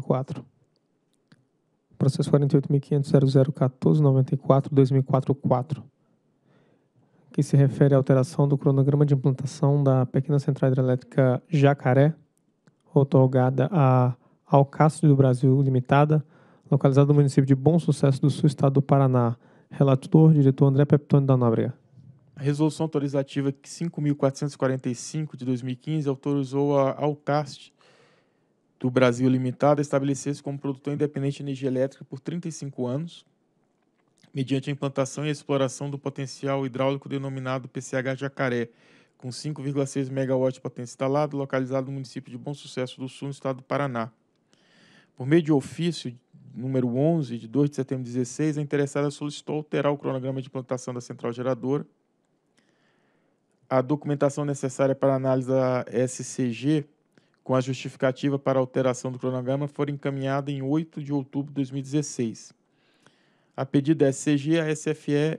94. Processo 48.500.0014.94.2004.4, que se refere à alteração do cronograma de implantação da pequena central hidrelétrica Jacaré, otorgada a Alcácio do Brasil Limitada, localizada no município de Bom Sucesso do Sul, estado do Paraná. Relator, diretor André Peptoni da Nóbrega. A resolução autorizativa 5.445 de 2015 autorizou a Alcast do Brasil Limitada estabelecesse como produtor independente de energia elétrica por 35 anos, mediante a implantação e exploração do potencial hidráulico denominado PCH Jacaré, com 5,6 MW potência instalado, localizado no município de Bom Sucesso do Sul, no estado do Paraná. Por meio de ofício número 11, de 2 de setembro de 16, a interessada solicitou alterar o cronograma de implantação da central geradora. A documentação necessária para a análise da SCG com a justificativa para alteração do cronograma, foi encaminhada em 8 de outubro de 2016. A pedido da é SCG, a SFE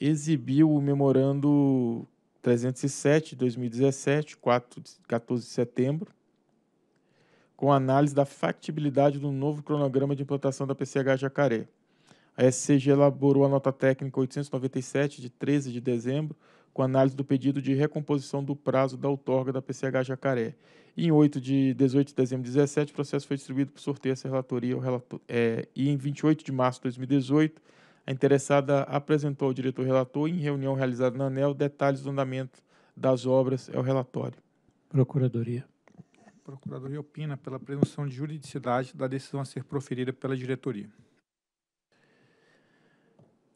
exibiu o memorando 307 de 2017, 4, 14 de setembro, com análise da factibilidade do novo cronograma de implantação da PCH Jacaré. A SCG elaborou a nota técnica 897 de 13 de dezembro, com análise do pedido de recomposição do prazo da outorga da PCH Jacaré. em 8 de 18 de dezembro de 2017, o processo foi distribuído por sorteio essa relatoria relator, é, e em 28 de março de 2018, a interessada apresentou ao diretor relator, em reunião realizada na ANEL, detalhes do andamento das obras é o relatório. Procuradoria. Procuradoria opina pela presunção de juridicidade da decisão a ser proferida pela diretoria.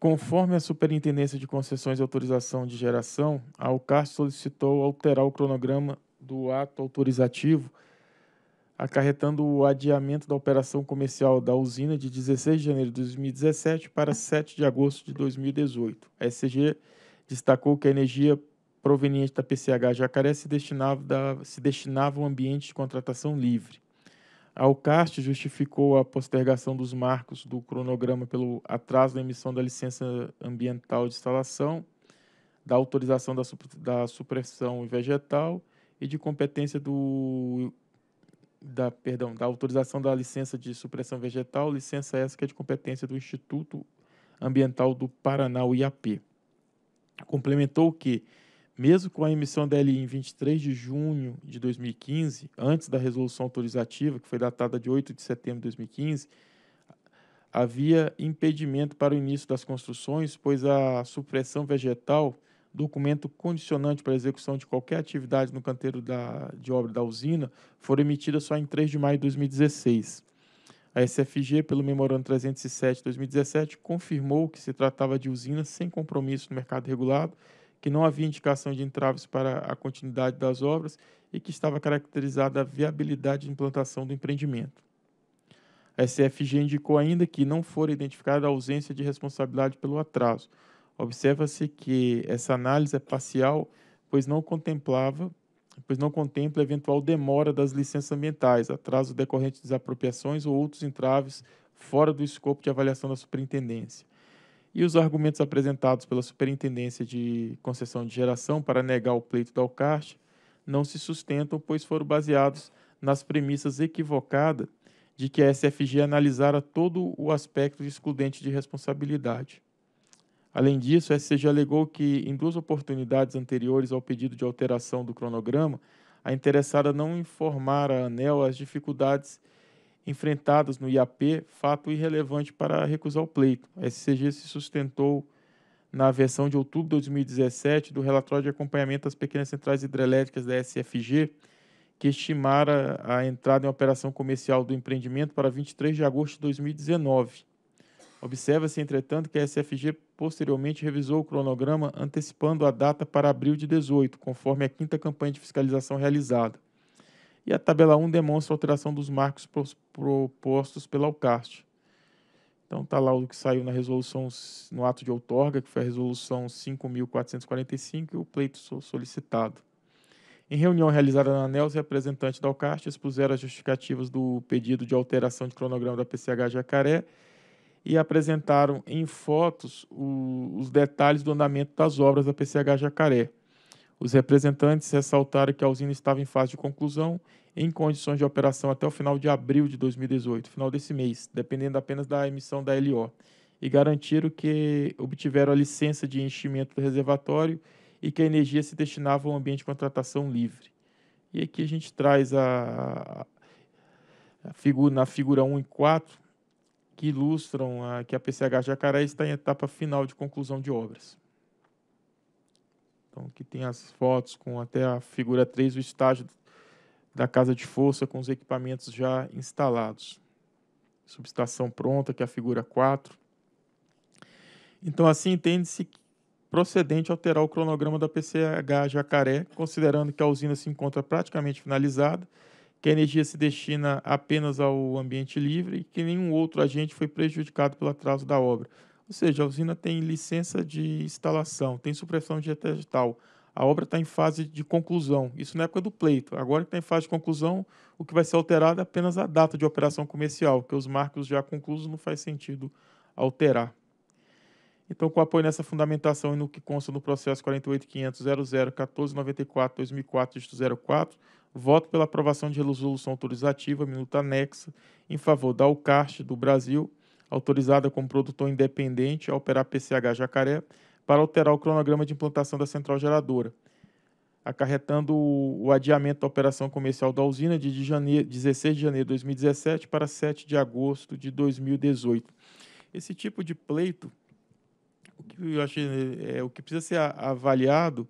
Conforme a Superintendência de Concessões e Autorização de Geração, a Ocar solicitou alterar o cronograma do ato autorizativo, acarretando o adiamento da operação comercial da usina de 16 de janeiro de 2017 para 7 de agosto de 2018. A SCG destacou que a energia proveniente da PCH Jacaré se destinava, da, se destinava ao ambiente de contratação livre. A UCAST justificou a postergação dos marcos do cronograma pelo atraso na emissão da licença ambiental de instalação, da autorização da, da supressão vegetal e de competência do da, perdão, da autorização da licença de supressão vegetal, licença essa que é de competência do Instituto Ambiental do Paraná, o IAP. Complementou que mesmo com a emissão da LI em 23 de junho de 2015, antes da resolução autorizativa, que foi datada de 8 de setembro de 2015, havia impedimento para o início das construções, pois a supressão vegetal, documento condicionante para a execução de qualquer atividade no canteiro da, de obra da usina, foi emitida só em 3 de maio de 2016. A SFG, pelo Memorando 307 de 2017, confirmou que se tratava de usina sem compromisso no mercado regulado que não havia indicação de entraves para a continuidade das obras e que estava caracterizada a viabilidade de implantação do empreendimento. A SFG indicou ainda que não fora identificada a ausência de responsabilidade pelo atraso. Observa-se que essa análise é parcial, pois não contemplava, pois não contempla eventual demora das licenças ambientais, atraso decorrente de desapropriações ou outros entraves fora do escopo de avaliação da superintendência e os argumentos apresentados pela Superintendência de Concessão de Geração para negar o pleito da Alcarte não se sustentam, pois foram baseados nas premissas equivocadas de que a SFG analisara todo o aspecto excludente de responsabilidade. Além disso, a SCG alegou que, em duas oportunidades anteriores ao pedido de alteração do cronograma, a interessada não informara a ANEL as dificuldades enfrentadas no IAP, fato irrelevante para recusar o pleito. A SCG se sustentou na versão de outubro de 2017 do relatório de acompanhamento das pequenas centrais hidrelétricas da SFG, que estimara a entrada em operação comercial do empreendimento para 23 de agosto de 2019. Observa-se, entretanto, que a SFG posteriormente revisou o cronograma antecipando a data para abril de 18, conforme a quinta campanha de fiscalização realizada e a tabela 1 demonstra a alteração dos marcos propostos pela UCAST. Então está lá o que saiu na resolução, no ato de outorga, que foi a resolução 5.445 e o pleito solicitado. Em reunião realizada na ANEL, os representantes da UCAST expuseram as justificativas do pedido de alteração de cronograma da PCH Jacaré e apresentaram em fotos o, os detalhes do andamento das obras da PCH Jacaré. Os representantes ressaltaram que a usina estava em fase de conclusão, em condições de operação até o final de abril de 2018, final desse mês, dependendo apenas da emissão da LO, e garantiram que obtiveram a licença de enchimento do reservatório e que a energia se destinava ao ambiente de contratação livre. E aqui a gente traz a, a figura, na figura 1 e 4, que ilustram a, que a PCH Jacaré está em etapa final de conclusão de obras. Então, que tem as fotos com até a figura 3, o estágio da casa de força com os equipamentos já instalados. Subestação pronta, que é a figura 4. Então, assim, entende-se procedente alterar o cronograma da PCH Jacaré, considerando que a usina se encontra praticamente finalizada, que a energia se destina apenas ao ambiente livre e que nenhum outro agente foi prejudicado pelo atraso da obra. Ou seja, a usina tem licença de instalação, tem supressão de vegetal, a obra está em fase de conclusão. Isso na época do pleito. Agora que está em fase de conclusão, o que vai ser alterado é apenas a data de operação comercial, que os marcos já conclusos não faz sentido alterar. Então, com apoio nessa fundamentação e no que consta no processo 48.500.00.1494.2004.04, voto pela aprovação de resolução autorizativa, minuta anexa, em favor da UCAST do Brasil, autorizada como produtor independente a operar PCH Jacaré para alterar o cronograma de implantação da central geradora, acarretando o adiamento da operação comercial da usina de 16 de janeiro de 2017 para 7 de agosto de 2018. Esse tipo de pleito, o que eu acho é, o que precisa ser avaliado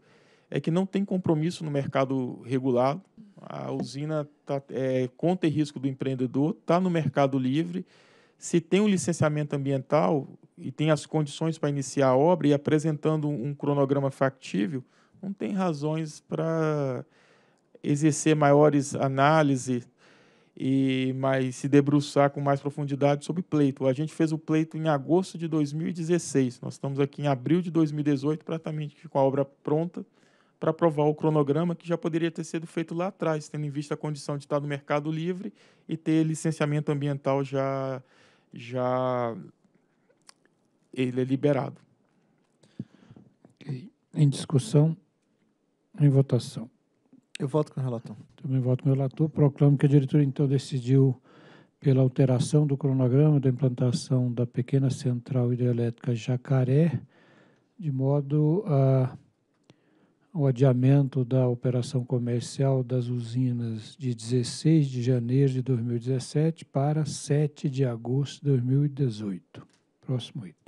é que não tem compromisso no mercado regulado. A usina tá, é, conta e risco do empreendedor, está no mercado livre se tem um licenciamento ambiental e tem as condições para iniciar a obra e apresentando um cronograma factível, não tem razões para exercer maiores análises e mais se debruçar com mais profundidade sobre pleito. A gente fez o pleito em agosto de 2016. Nós estamos aqui em abril de 2018, praticamente com a obra pronta para aprovar o cronograma que já poderia ter sido feito lá atrás, tendo em vista a condição de estar no mercado livre e ter licenciamento ambiental já já ele é liberado. Em discussão, em votação. Eu voto com o relator. Também voto com o relator. Proclamo que a diretoria, então, decidiu pela alteração do cronograma da implantação da pequena central hidrelétrica Jacaré, de modo a o adiamento da operação comercial das usinas de 16 de janeiro de 2017 para 7 de agosto de 2018. Próximo item.